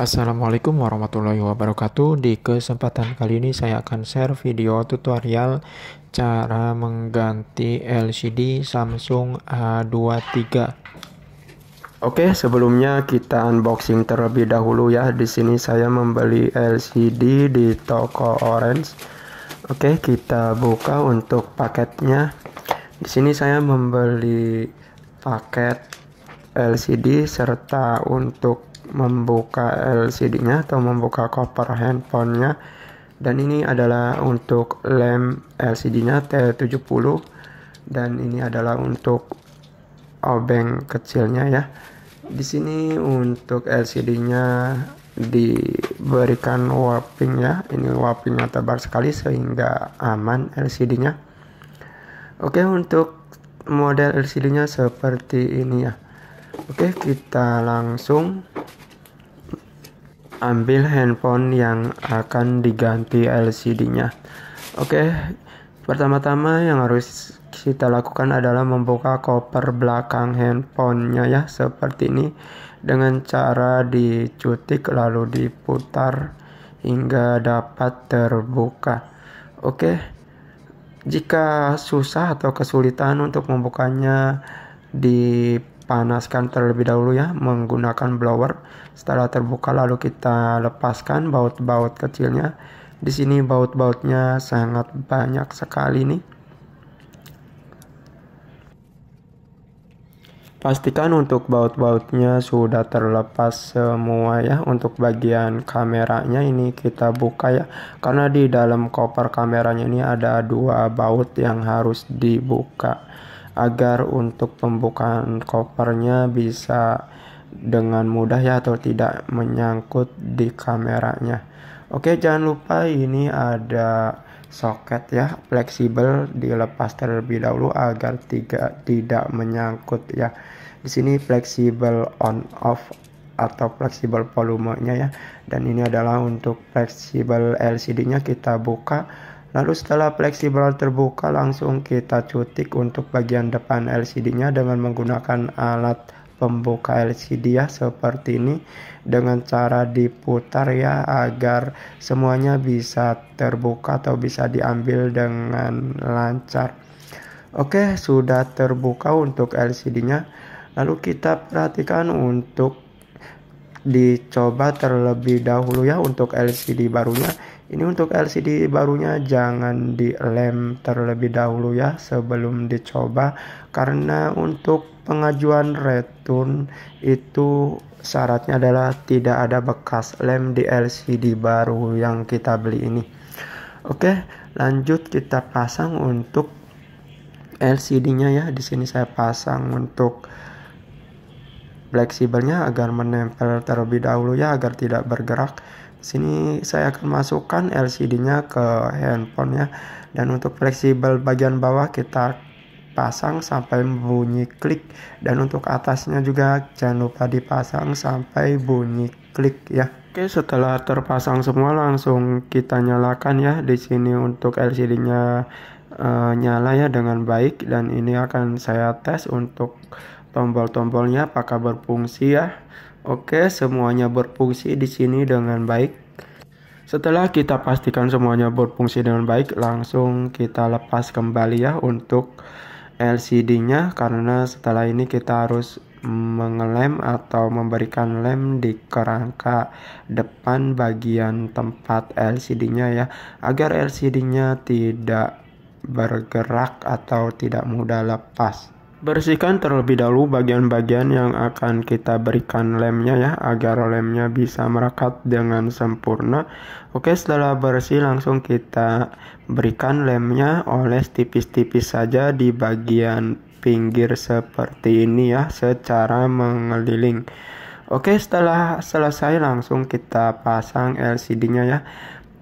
Assalamualaikum warahmatullahi wabarakatuh Di kesempatan kali ini saya akan share video tutorial Cara mengganti LCD Samsung A23 Oke, sebelumnya kita unboxing terlebih dahulu ya. Di sini saya membeli LCD di toko Orange. Oke, kita buka untuk paketnya. Di sini saya membeli paket LCD serta untuk membuka LCD-nya atau membuka cover handphonenya dan ini adalah untuk lem LCD-nya T70 dan ini adalah untuk obeng kecilnya ya di sini untuk LCD-nya diberikan warping ya ini warpingnya tebal sekali sehingga aman LCD-nya oke untuk model LCD-nya seperti ini ya oke kita langsung ambil handphone yang akan diganti LCD-nya. Oke, pertama-tama yang harus kita lakukan adalah membuka koper belakang handphonenya ya seperti ini dengan cara dicutik lalu diputar hingga dapat terbuka. Oke. Jika susah atau kesulitan untuk membukanya di panaskan terlebih dahulu ya menggunakan blower. Setelah terbuka lalu kita lepaskan baut-baut kecilnya. Di sini baut-bautnya sangat banyak sekali nih. Pastikan untuk baut-bautnya sudah terlepas semua ya. Untuk bagian kameranya ini kita buka ya. Karena di dalam koper kameranya ini ada dua baut yang harus dibuka agar untuk pembukaan kopernya bisa dengan mudah ya atau tidak menyangkut di kameranya. Oke, jangan lupa ini ada soket ya fleksibel dilepas terlebih dahulu agar tiga, tidak menyangkut ya. Di sini fleksibel on off atau fleksibel volumenya ya. Dan ini adalah untuk fleksibel LCD-nya kita buka Lalu setelah fleksibel terbuka langsung kita cutik untuk bagian depan LCD-nya dengan menggunakan alat pembuka LCD ya seperti ini dengan cara diputar ya agar semuanya bisa terbuka atau bisa diambil dengan lancar. Oke, sudah terbuka untuk LCD-nya. Lalu kita perhatikan untuk dicoba terlebih dahulu ya untuk LCD barunya ini untuk LCD barunya jangan dilem terlebih dahulu ya sebelum dicoba karena untuk pengajuan return itu syaratnya adalah tidak ada bekas lem di LCD baru yang kita beli ini. Oke, lanjut kita pasang untuk LCD-nya ya. Di sini saya pasang untuk fleksibelnya agar menempel terlebih dahulu ya agar tidak bergerak sini saya akan masukkan LCD-nya ke handphone ya dan untuk fleksibel bagian bawah kita pasang sampai bunyi klik dan untuk atasnya juga jangan lupa dipasang sampai bunyi klik ya Oke setelah terpasang semua langsung kita nyalakan ya di sini untuk LCD-nya e, eh, nyala ya dengan baik dan ini akan saya tes untuk tombol-tombolnya apakah berfungsi ya Oke, semuanya berfungsi di sini dengan baik. Setelah kita pastikan semuanya berfungsi dengan baik, langsung kita lepas kembali ya untuk LCD-nya karena setelah ini kita harus mengelem atau memberikan lem di kerangka depan bagian tempat LCD-nya ya agar LCD-nya tidak bergerak atau tidak mudah lepas. Bersihkan terlebih dahulu bagian-bagian yang akan kita berikan lemnya ya agar lemnya bisa merekat dengan sempurna. Oke, setelah bersih langsung kita berikan lemnya oles tipis-tipis saja di bagian pinggir seperti ini ya secara mengeliling. Oke, setelah selesai langsung kita pasang LCD-nya ya.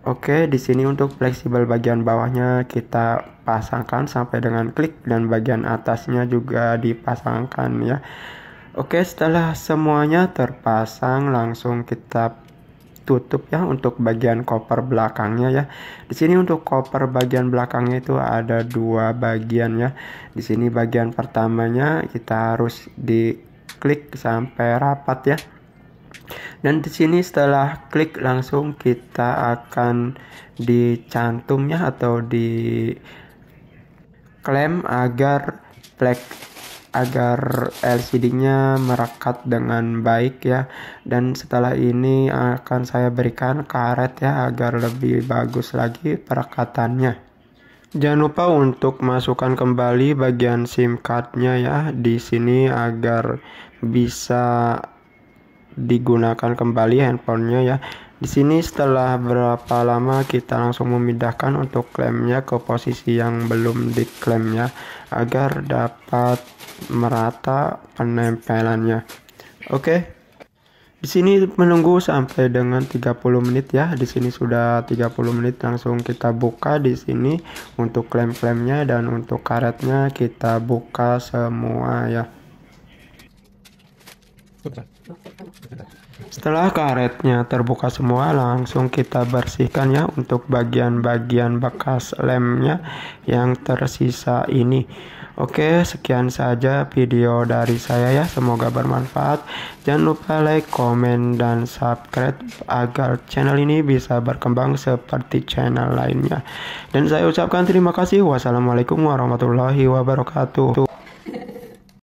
Oke, di sini untuk fleksibel bagian bawahnya kita pasangkan sampai dengan klik dan bagian atasnya juga dipasangkan ya. Oke, setelah semuanya terpasang langsung kita tutup ya untuk bagian koper belakangnya ya. Di sini untuk koper bagian belakangnya itu ada dua bagian ya. Di sini bagian pertamanya kita harus diklik sampai rapat ya. Dan di sini setelah klik langsung kita akan dicantumnya atau di klaim agar flag agar LCD-nya merekat dengan baik ya dan setelah ini akan saya berikan karet ya agar lebih bagus lagi perekatannya jangan lupa untuk masukkan kembali bagian SIM card-nya ya di sini agar bisa digunakan kembali handphonenya ya. Di sini setelah berapa lama kita langsung memindahkan untuk klaimnya ke posisi yang belum diklaimnya agar dapat merata penempelannya. Oke. Di sini menunggu sampai dengan 30 menit ya. Di sini sudah 30 menit langsung kita buka di sini untuk klaim-klaimnya dan untuk karetnya kita buka semua ya. Setelah karetnya terbuka semua, langsung kita bersihkan ya untuk bagian-bagian bekas lemnya yang tersisa ini. Oke, sekian saja video dari saya ya. Semoga bermanfaat. Jangan lupa like, komen, dan subscribe agar channel ini bisa berkembang seperti channel lainnya. Dan saya ucapkan terima kasih. Wassalamualaikum warahmatullahi wabarakatuh.